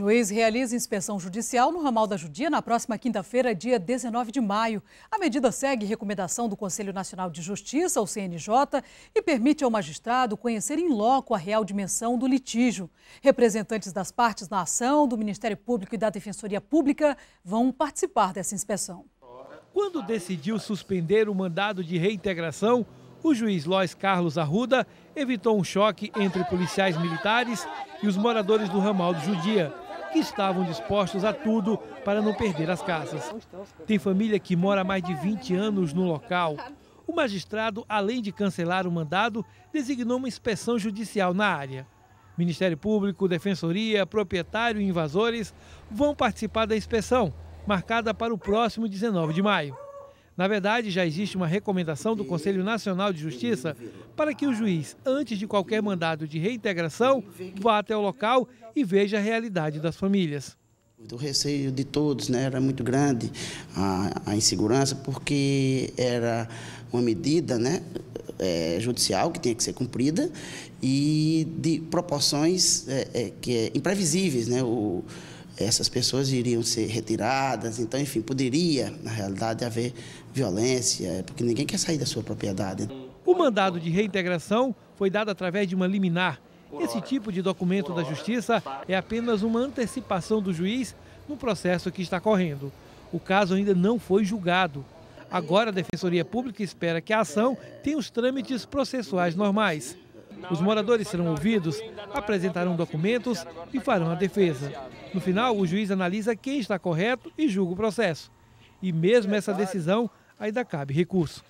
Juiz realiza inspeção judicial no ramal da Judia na próxima quinta-feira, dia 19 de maio. A medida segue recomendação do Conselho Nacional de Justiça, o CNJ, e permite ao magistrado conhecer em loco a real dimensão do litígio. Representantes das partes na ação, do Ministério Público e da Defensoria Pública vão participar dessa inspeção. Quando decidiu suspender o mandado de reintegração, o juiz Lois Carlos Arruda evitou um choque entre policiais militares e os moradores do ramal do Judia que estavam dispostos a tudo para não perder as casas. Tem família que mora há mais de 20 anos no local. O magistrado, além de cancelar o mandado, designou uma inspeção judicial na área. Ministério Público, Defensoria, proprietário e invasores vão participar da inspeção, marcada para o próximo 19 de maio. Na verdade, já existe uma recomendação do Conselho Nacional de Justiça para que o juiz, antes de qualquer mandado de reintegração, vá até o local e veja a realidade das famílias. O receio de todos né, era muito grande, a, a insegurança, porque era uma medida né, é, judicial que tinha que ser cumprida e de proporções é, é, que é imprevisíveis. Né, o, essas pessoas iriam ser retiradas, então, enfim, poderia, na realidade, haver violência, é, porque ninguém quer sair da sua propriedade. O mandado de reintegração foi dado através de uma liminar. Esse tipo de documento da Justiça é apenas uma antecipação do juiz no processo que está correndo. O caso ainda não foi julgado. Agora, a Defensoria Pública espera que a ação tenha os trâmites processuais normais. Os moradores serão ouvidos, apresentarão documentos e farão a defesa. No final, o juiz analisa quem está correto e julga o processo. E mesmo essa decisão ainda cabe recurso.